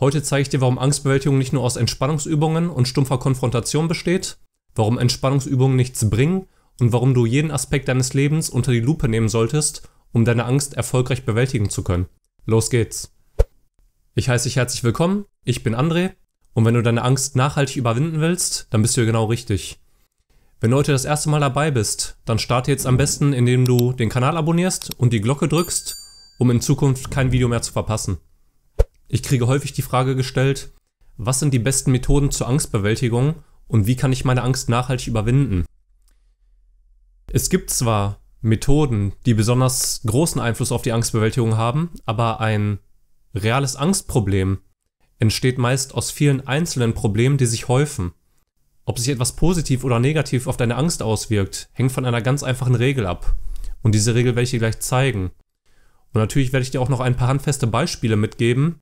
Heute zeige ich dir, warum Angstbewältigung nicht nur aus Entspannungsübungen und stumpfer Konfrontation besteht, warum Entspannungsübungen nichts bringen und warum du jeden Aspekt deines Lebens unter die Lupe nehmen solltest, um deine Angst erfolgreich bewältigen zu können. Los geht's! Ich heiße dich herzlich willkommen, ich bin André und wenn du deine Angst nachhaltig überwinden willst, dann bist du hier genau richtig. Wenn du heute das erste Mal dabei bist, dann starte jetzt am besten, indem du den Kanal abonnierst und die Glocke drückst, um in Zukunft kein Video mehr zu verpassen. Ich kriege häufig die Frage gestellt, was sind die besten Methoden zur Angstbewältigung und wie kann ich meine Angst nachhaltig überwinden? Es gibt zwar Methoden, die besonders großen Einfluss auf die Angstbewältigung haben, aber ein reales Angstproblem entsteht meist aus vielen einzelnen Problemen, die sich häufen. Ob sich etwas positiv oder negativ auf deine Angst auswirkt, hängt von einer ganz einfachen Regel ab. Und diese Regel werde ich dir gleich zeigen. Und natürlich werde ich dir auch noch ein paar handfeste Beispiele mitgeben,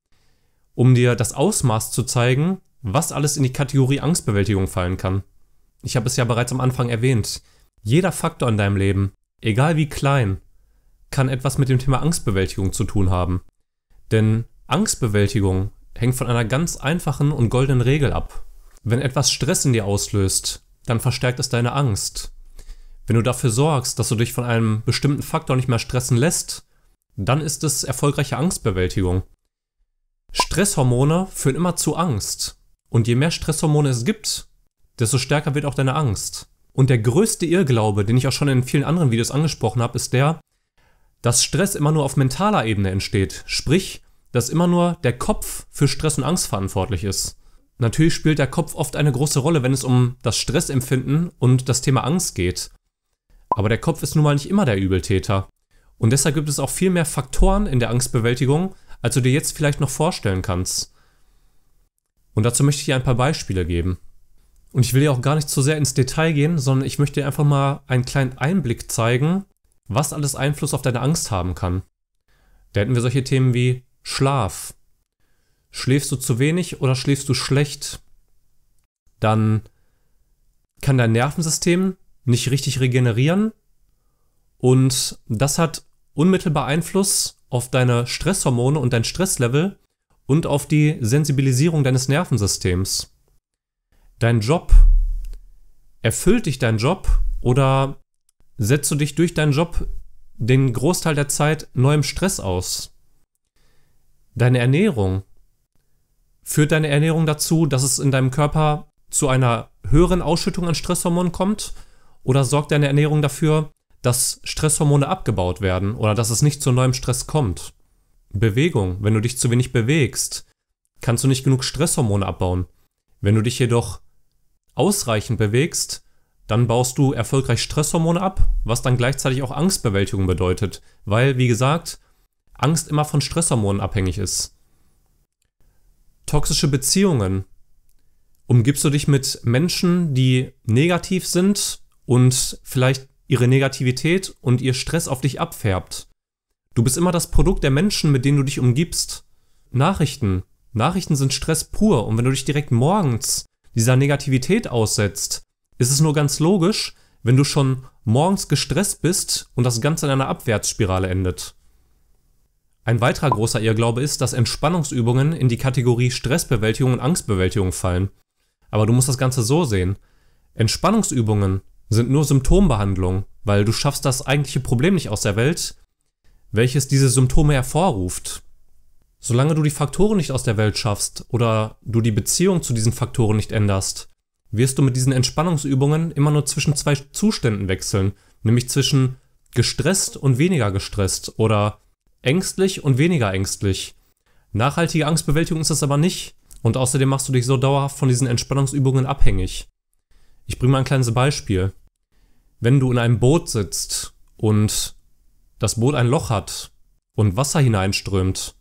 um dir das Ausmaß zu zeigen, was alles in die Kategorie Angstbewältigung fallen kann. Ich habe es ja bereits am Anfang erwähnt. Jeder Faktor in deinem Leben, egal wie klein, kann etwas mit dem Thema Angstbewältigung zu tun haben. Denn Angstbewältigung hängt von einer ganz einfachen und goldenen Regel ab. Wenn etwas Stress in dir auslöst, dann verstärkt es deine Angst. Wenn du dafür sorgst, dass du dich von einem bestimmten Faktor nicht mehr stressen lässt, dann ist es erfolgreiche Angstbewältigung. Stresshormone führen immer zu Angst. Und je mehr Stresshormone es gibt, desto stärker wird auch deine Angst. Und der größte Irrglaube, den ich auch schon in vielen anderen Videos angesprochen habe, ist der, dass Stress immer nur auf mentaler Ebene entsteht. Sprich, dass immer nur der Kopf für Stress und Angst verantwortlich ist. Natürlich spielt der Kopf oft eine große Rolle, wenn es um das Stressempfinden und das Thema Angst geht. Aber der Kopf ist nun mal nicht immer der Übeltäter. Und deshalb gibt es auch viel mehr Faktoren in der Angstbewältigung, als du dir jetzt vielleicht noch vorstellen kannst. Und dazu möchte ich dir ein paar Beispiele geben. Und ich will ja auch gar nicht zu so sehr ins Detail gehen, sondern ich möchte dir einfach mal einen kleinen Einblick zeigen, was alles Einfluss auf deine Angst haben kann. Da hätten wir solche Themen wie Schlaf. Schläfst du zu wenig oder schläfst du schlecht? Dann kann dein Nervensystem nicht richtig regenerieren und das hat unmittelbar Einfluss auf deine Stresshormone und dein Stresslevel und auf die Sensibilisierung deines Nervensystems. Dein Job, erfüllt dich dein Job oder setzt du dich durch deinen Job den Großteil der Zeit neuem Stress aus? Deine Ernährung. Führt deine Ernährung dazu, dass es in deinem Körper zu einer höheren Ausschüttung an Stresshormonen kommt? Oder sorgt deine Ernährung dafür, dass Stresshormone abgebaut werden oder dass es nicht zu neuem Stress kommt. Bewegung, wenn du dich zu wenig bewegst, kannst du nicht genug Stresshormone abbauen. Wenn du dich jedoch ausreichend bewegst, dann baust du erfolgreich Stresshormone ab, was dann gleichzeitig auch Angstbewältigung bedeutet, weil, wie gesagt, Angst immer von Stresshormonen abhängig ist. Toxische Beziehungen. Umgibst du dich mit Menschen, die negativ sind und vielleicht ihre Negativität und ihr Stress auf dich abfärbt. Du bist immer das Produkt der Menschen, mit denen du dich umgibst. Nachrichten. Nachrichten sind Stress pur und wenn du dich direkt morgens dieser Negativität aussetzt, ist es nur ganz logisch, wenn du schon morgens gestresst bist und das Ganze in einer Abwärtsspirale endet. Ein weiterer großer Irrglaube ist, dass Entspannungsübungen in die Kategorie Stressbewältigung und Angstbewältigung fallen. Aber du musst das Ganze so sehen. Entspannungsübungen sind nur Symptombehandlung, weil du schaffst das eigentliche Problem nicht aus der Welt, welches diese Symptome hervorruft. Solange du die Faktoren nicht aus der Welt schaffst oder du die Beziehung zu diesen Faktoren nicht änderst, wirst du mit diesen Entspannungsübungen immer nur zwischen zwei Zuständen wechseln, nämlich zwischen gestresst und weniger gestresst oder ängstlich und weniger ängstlich. Nachhaltige Angstbewältigung ist das aber nicht und außerdem machst du dich so dauerhaft von diesen Entspannungsübungen abhängig. Ich bringe mal ein kleines Beispiel. Wenn du in einem Boot sitzt und das Boot ein Loch hat und Wasser hineinströmt,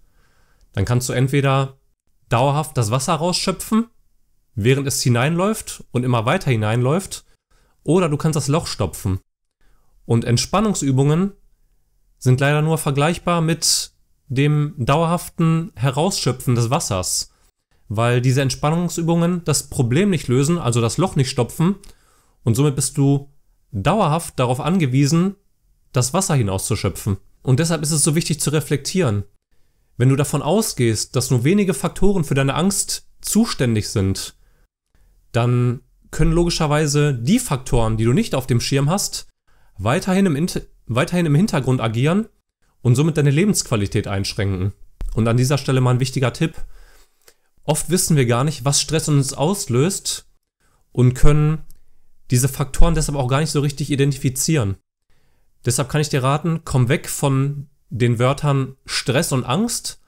dann kannst du entweder dauerhaft das Wasser rausschöpfen, während es hineinläuft und immer weiter hineinläuft, oder du kannst das Loch stopfen. Und Entspannungsübungen sind leider nur vergleichbar mit dem dauerhaften Herausschöpfen des Wassers, weil diese Entspannungsübungen das Problem nicht lösen, also das Loch nicht stopfen, und somit bist du dauerhaft darauf angewiesen, das Wasser hinauszuschöpfen. Und deshalb ist es so wichtig zu reflektieren. Wenn du davon ausgehst, dass nur wenige Faktoren für deine Angst zuständig sind, dann können logischerweise die Faktoren, die du nicht auf dem Schirm hast, weiterhin im, weiterhin im Hintergrund agieren und somit deine Lebensqualität einschränken. Und an dieser Stelle mal ein wichtiger Tipp. Oft wissen wir gar nicht, was Stress uns auslöst und können diese Faktoren deshalb auch gar nicht so richtig identifizieren. Deshalb kann ich dir raten, komm weg von den Wörtern Stress und Angst,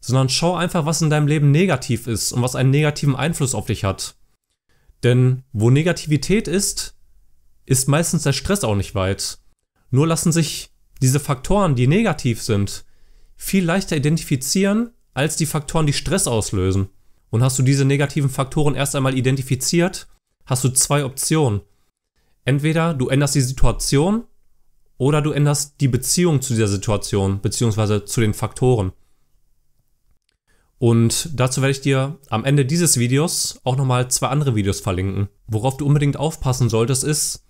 sondern schau einfach, was in deinem Leben negativ ist und was einen negativen Einfluss auf dich hat. Denn wo Negativität ist, ist meistens der Stress auch nicht weit. Nur lassen sich diese Faktoren, die negativ sind, viel leichter identifizieren als die Faktoren, die Stress auslösen. Und hast du diese negativen Faktoren erst einmal identifiziert, hast du zwei Optionen. Entweder du änderst die Situation oder du änderst die Beziehung zu dieser Situation bzw. zu den Faktoren. Und dazu werde ich dir am Ende dieses Videos auch nochmal zwei andere Videos verlinken. Worauf du unbedingt aufpassen solltest ist,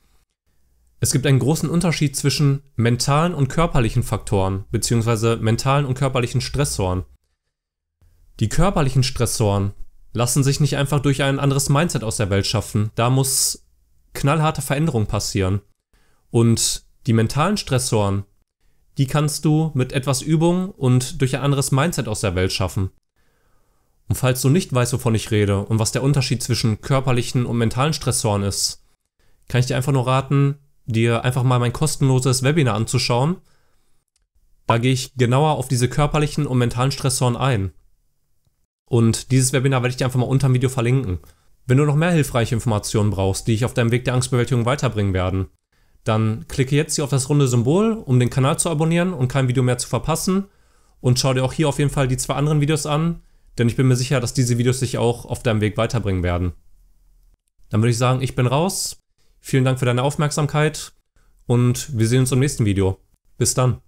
es gibt einen großen Unterschied zwischen mentalen und körperlichen Faktoren bzw. mentalen und körperlichen Stressoren. Die körperlichen Stressoren lassen sich nicht einfach durch ein anderes Mindset aus der Welt schaffen. Da muss knallharte Veränderung passieren. Und die mentalen Stressoren, die kannst du mit etwas Übung und durch ein anderes Mindset aus der Welt schaffen. Und falls du nicht weißt, wovon ich rede und was der Unterschied zwischen körperlichen und mentalen Stressoren ist, kann ich dir einfach nur raten, dir einfach mal mein kostenloses Webinar anzuschauen. Da gehe ich genauer auf diese körperlichen und mentalen Stressoren ein. Und dieses Webinar werde ich dir einfach mal unter dem Video verlinken. Wenn du noch mehr hilfreiche Informationen brauchst, die ich auf deinem Weg der Angstbewältigung weiterbringen werde, dann klicke jetzt hier auf das runde Symbol, um den Kanal zu abonnieren und kein Video mehr zu verpassen. Und schau dir auch hier auf jeden Fall die zwei anderen Videos an, denn ich bin mir sicher, dass diese Videos dich auch auf deinem Weg weiterbringen werden. Dann würde ich sagen, ich bin raus. Vielen Dank für deine Aufmerksamkeit und wir sehen uns im nächsten Video. Bis dann.